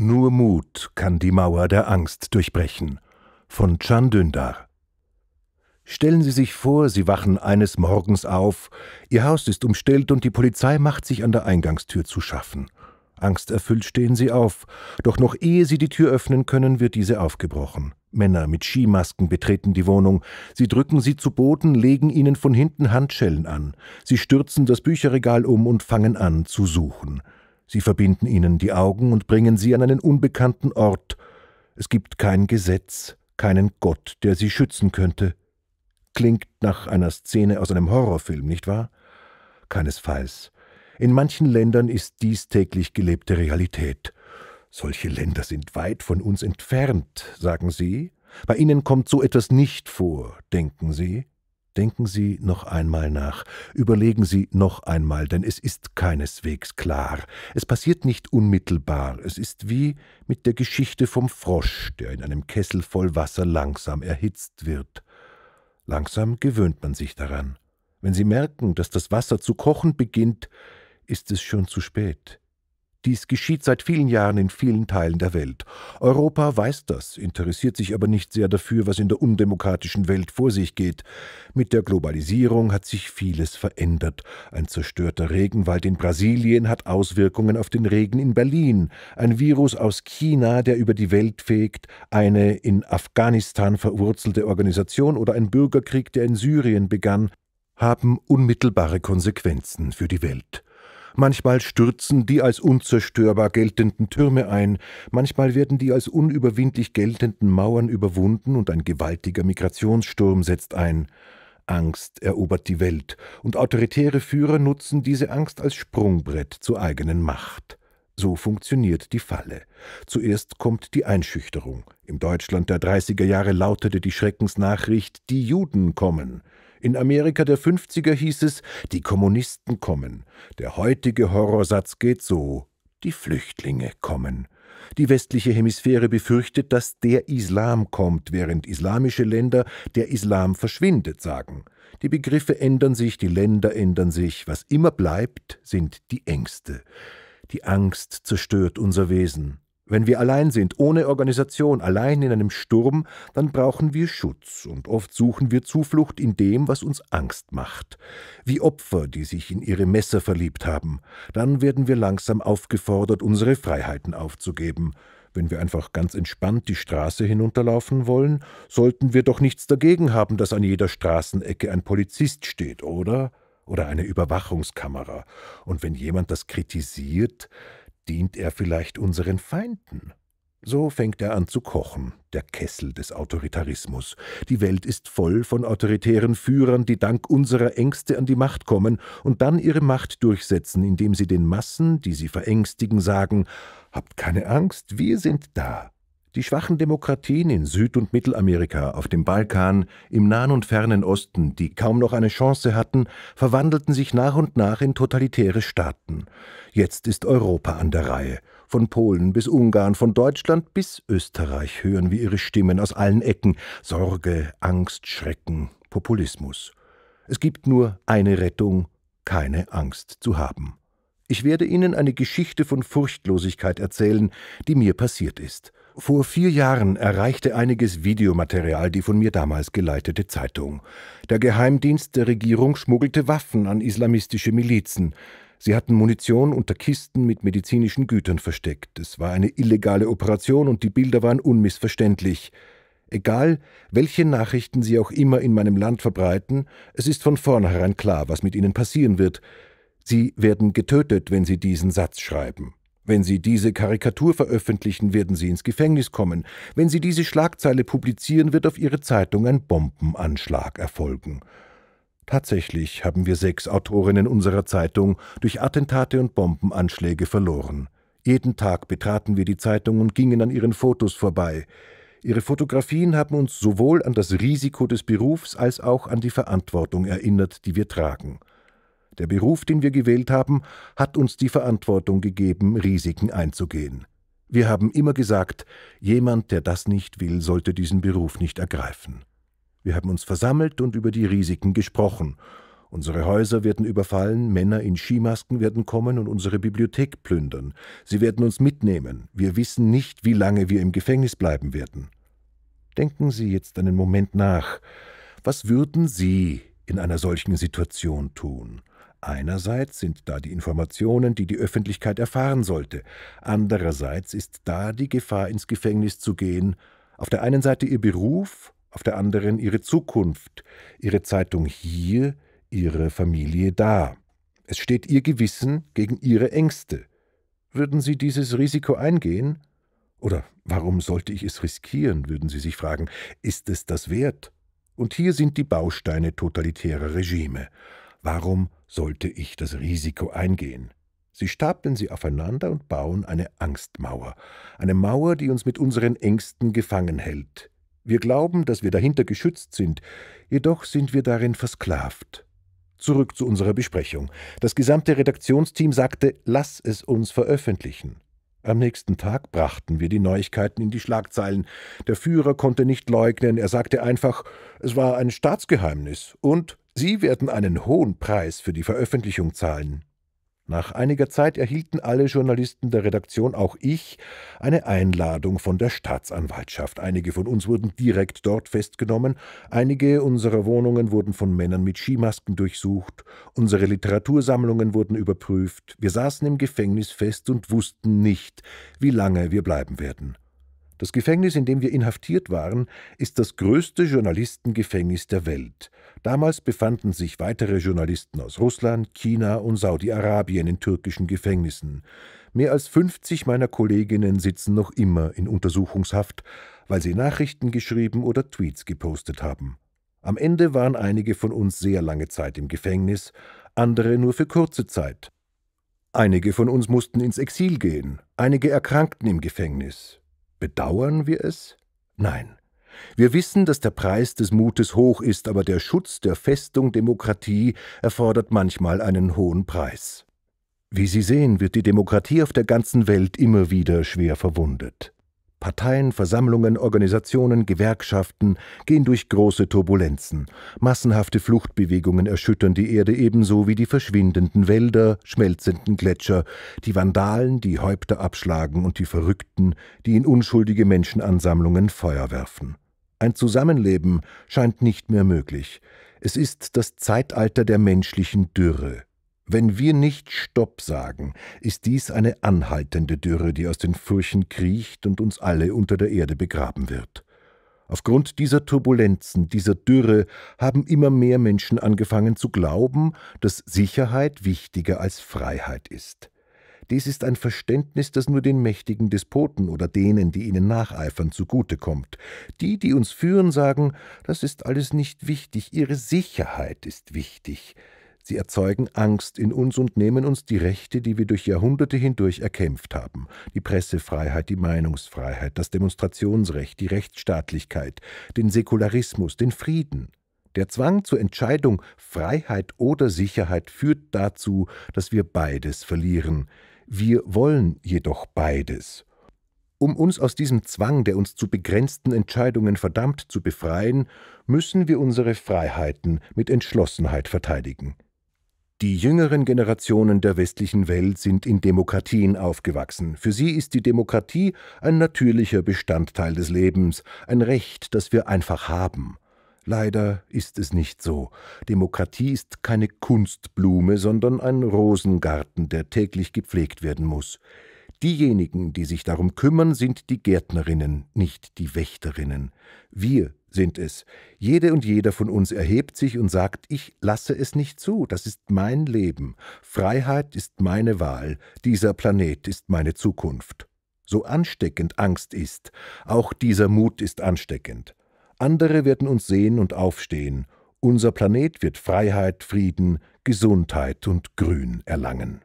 Nur Mut kann die Mauer der Angst durchbrechen. Von Can Dündar. Stellen Sie sich vor, Sie wachen eines Morgens auf, Ihr Haus ist umstellt und die Polizei macht sich an der Eingangstür zu schaffen. Angsterfüllt stehen Sie auf, doch noch ehe Sie die Tür öffnen können, wird diese aufgebrochen. Männer mit Skimasken betreten die Wohnung. Sie drücken sie zu Boden, legen ihnen von hinten Handschellen an. Sie stürzen das Bücherregal um und fangen an zu suchen. Sie verbinden ihnen die Augen und bringen sie an einen unbekannten Ort. Es gibt kein Gesetz, keinen Gott, der sie schützen könnte. Klingt nach einer Szene aus einem Horrorfilm, nicht wahr? Keinesfalls. In manchen Ländern ist dies täglich gelebte Realität. Solche Länder sind weit von uns entfernt, sagen Sie. Bei Ihnen kommt so etwas nicht vor, denken Sie. Denken Sie noch einmal nach, überlegen Sie noch einmal, denn es ist keineswegs klar. Es passiert nicht unmittelbar, es ist wie mit der Geschichte vom Frosch, der in einem Kessel voll Wasser langsam erhitzt wird. Langsam gewöhnt man sich daran. Wenn Sie merken, dass das Wasser zu kochen beginnt, ist es schon zu spät. Dies geschieht seit vielen Jahren in vielen Teilen der Welt. Europa weiß das, interessiert sich aber nicht sehr dafür, was in der undemokratischen Welt vor sich geht. Mit der Globalisierung hat sich vieles verändert. Ein zerstörter Regenwald in Brasilien hat Auswirkungen auf den Regen in Berlin, ein Virus aus China, der über die Welt fegt, eine in Afghanistan verwurzelte Organisation oder ein Bürgerkrieg, der in Syrien begann, haben unmittelbare Konsequenzen für die Welt. Manchmal stürzen die als unzerstörbar geltenden Türme ein, manchmal werden die als unüberwindlich geltenden Mauern überwunden und ein gewaltiger Migrationssturm setzt ein. Angst erobert die Welt, und autoritäre Führer nutzen diese Angst als Sprungbrett zur eigenen Macht. So funktioniert die Falle. Zuerst kommt die Einschüchterung. Im Deutschland der 30er Jahre lautete die Schreckensnachricht, die Juden kommen. In Amerika der 50er hieß es, die Kommunisten kommen. Der heutige Horrorsatz geht so: Die Flüchtlinge kommen. Die westliche Hemisphäre befürchtet, dass der Islam kommt, während islamische Länder der Islam verschwindet sagen. Die Begriffe ändern sich, die Länder ändern sich, was immer bleibt, sind die Ängste. Die Angst zerstört unser Wesen. Wenn wir allein sind, ohne Organisation, allein in einem Sturm, dann brauchen wir Schutz und oft suchen wir Zuflucht in dem, was uns Angst macht. Wie Opfer, die sich in ihre Messer verliebt haben. Dann werden wir langsam aufgefordert, unsere Freiheiten aufzugeben. Wenn wir einfach ganz entspannt die Straße hinunterlaufen wollen, sollten wir doch nichts dagegen haben, dass an jeder Straßenecke ein Polizist steht, oder? Oder eine Überwachungskamera. Und wenn jemand das kritisiert, dient er vielleicht unseren Feinden. So fängt er an zu kochen, der Kessel des Autoritarismus. Die Welt ist voll von autoritären Führern, die dank unserer Ängste an die Macht kommen und dann ihre Macht durchsetzen, indem sie den Massen, die sie verängstigen, sagen Habt keine Angst, wir sind da. Die schwachen Demokratien in Süd- und Mittelamerika, auf dem Balkan, im Nahen und Fernen Osten, die kaum noch eine Chance hatten, verwandelten sich nach und nach in totalitäre Staaten. Jetzt ist Europa an der Reihe. Von Polen bis Ungarn, von Deutschland bis Österreich hören wir ihre Stimmen aus allen Ecken. Sorge, Angst, Schrecken, Populismus. Es gibt nur eine Rettung, keine Angst zu haben. Ich werde Ihnen eine Geschichte von Furchtlosigkeit erzählen, die mir passiert ist. Vor vier Jahren erreichte einiges Videomaterial die von mir damals geleitete Zeitung. Der Geheimdienst der Regierung schmuggelte Waffen an islamistische Milizen. Sie hatten Munition unter Kisten mit medizinischen Gütern versteckt. Es war eine illegale Operation und die Bilder waren unmissverständlich. Egal, welche Nachrichten sie auch immer in meinem Land verbreiten, es ist von vornherein klar, was mit ihnen passieren wird. Sie werden getötet, wenn sie diesen Satz schreiben. Wenn Sie diese Karikatur veröffentlichen, werden Sie ins Gefängnis kommen. Wenn Sie diese Schlagzeile publizieren, wird auf Ihre Zeitung ein Bombenanschlag erfolgen. Tatsächlich haben wir sechs Autorinnen unserer Zeitung durch Attentate und Bombenanschläge verloren. Jeden Tag betraten wir die Zeitung und gingen an ihren Fotos vorbei. Ihre Fotografien haben uns sowohl an das Risiko des Berufs als auch an die Verantwortung erinnert, die wir tragen. Der Beruf, den wir gewählt haben, hat uns die Verantwortung gegeben, Risiken einzugehen. Wir haben immer gesagt, jemand, der das nicht will, sollte diesen Beruf nicht ergreifen. Wir haben uns versammelt und über die Risiken gesprochen. Unsere Häuser werden überfallen, Männer in Skimasken werden kommen und unsere Bibliothek plündern. Sie werden uns mitnehmen. Wir wissen nicht, wie lange wir im Gefängnis bleiben werden. Denken Sie jetzt einen Moment nach. Was würden Sie in einer solchen Situation tun? Einerseits sind da die Informationen, die die Öffentlichkeit erfahren sollte, andererseits ist da die Gefahr, ins Gefängnis zu gehen, auf der einen Seite ihr Beruf, auf der anderen ihre Zukunft, ihre Zeitung hier, ihre Familie da. Es steht ihr Gewissen gegen ihre Ängste. Würden Sie dieses Risiko eingehen? Oder warum sollte ich es riskieren, würden Sie sich fragen, ist es das wert? Und hier sind die Bausteine totalitärer Regime. Warum sollte ich das Risiko eingehen? Sie stapeln sie aufeinander und bauen eine Angstmauer, eine Mauer, die uns mit unseren Ängsten gefangen hält. Wir glauben, dass wir dahinter geschützt sind, jedoch sind wir darin versklavt. Zurück zu unserer Besprechung. Das gesamte Redaktionsteam sagte, lass es uns veröffentlichen. Am nächsten Tag brachten wir die Neuigkeiten in die Schlagzeilen. Der Führer konnte nicht leugnen, er sagte einfach, es war ein Staatsgeheimnis und Sie werden einen hohen Preis für die Veröffentlichung zahlen. Nach einiger Zeit erhielten alle Journalisten der Redaktion, auch ich, eine Einladung von der Staatsanwaltschaft. Einige von uns wurden direkt dort festgenommen, einige unserer Wohnungen wurden von Männern mit Skimasken durchsucht, unsere Literatursammlungen wurden überprüft, wir saßen im Gefängnis fest und wussten nicht, wie lange wir bleiben werden. Das Gefängnis, in dem wir inhaftiert waren, ist das größte Journalistengefängnis der Welt. Damals befanden sich weitere Journalisten aus Russland, China und Saudi-Arabien in türkischen Gefängnissen. Mehr als 50 meiner Kolleginnen sitzen noch immer in Untersuchungshaft, weil sie Nachrichten geschrieben oder Tweets gepostet haben. Am Ende waren einige von uns sehr lange Zeit im Gefängnis, andere nur für kurze Zeit. Einige von uns mussten ins Exil gehen, einige erkrankten im Gefängnis. Bedauern wir es? Nein. Wir wissen, dass der Preis des Mutes hoch ist, aber der Schutz der Festung Demokratie erfordert manchmal einen hohen Preis. Wie Sie sehen, wird die Demokratie auf der ganzen Welt immer wieder schwer verwundet. Parteien, Versammlungen, Organisationen, Gewerkschaften gehen durch große Turbulenzen. Massenhafte Fluchtbewegungen erschüttern die Erde ebenso wie die verschwindenden Wälder, schmelzenden Gletscher, die Vandalen, die Häupter abschlagen und die Verrückten, die in unschuldige Menschenansammlungen Feuer werfen. Ein Zusammenleben scheint nicht mehr möglich. Es ist das Zeitalter der menschlichen Dürre. Wenn wir nicht Stopp sagen, ist dies eine anhaltende Dürre, die aus den Furchen kriecht und uns alle unter der Erde begraben wird. Aufgrund dieser Turbulenzen, dieser Dürre haben immer mehr Menschen angefangen zu glauben, dass Sicherheit wichtiger als Freiheit ist. Dies ist ein Verständnis, das nur den mächtigen Despoten oder denen, die ihnen nacheifern, zugutekommt. Die, die uns führen, sagen, das ist alles nicht wichtig, ihre Sicherheit ist wichtig. Sie erzeugen Angst in uns und nehmen uns die Rechte, die wir durch Jahrhunderte hindurch erkämpft haben. Die Pressefreiheit, die Meinungsfreiheit, das Demonstrationsrecht, die Rechtsstaatlichkeit, den Säkularismus, den Frieden. Der Zwang zur Entscheidung Freiheit oder Sicherheit führt dazu, dass wir beides verlieren. Wir wollen jedoch beides. Um uns aus diesem Zwang, der uns zu begrenzten Entscheidungen verdammt, zu befreien, müssen wir unsere Freiheiten mit Entschlossenheit verteidigen. Die jüngeren Generationen der westlichen Welt sind in Demokratien aufgewachsen. Für sie ist die Demokratie ein natürlicher Bestandteil des Lebens, ein Recht, das wir einfach haben. Leider ist es nicht so. Demokratie ist keine Kunstblume, sondern ein Rosengarten, der täglich gepflegt werden muss. Diejenigen, die sich darum kümmern, sind die Gärtnerinnen, nicht die Wächterinnen. Wir sind es. Jede und jeder von uns erhebt sich und sagt, ich lasse es nicht zu, das ist mein Leben, Freiheit ist meine Wahl, dieser Planet ist meine Zukunft. So ansteckend Angst ist, auch dieser Mut ist ansteckend. Andere werden uns sehen und aufstehen, unser Planet wird Freiheit, Frieden, Gesundheit und Grün erlangen.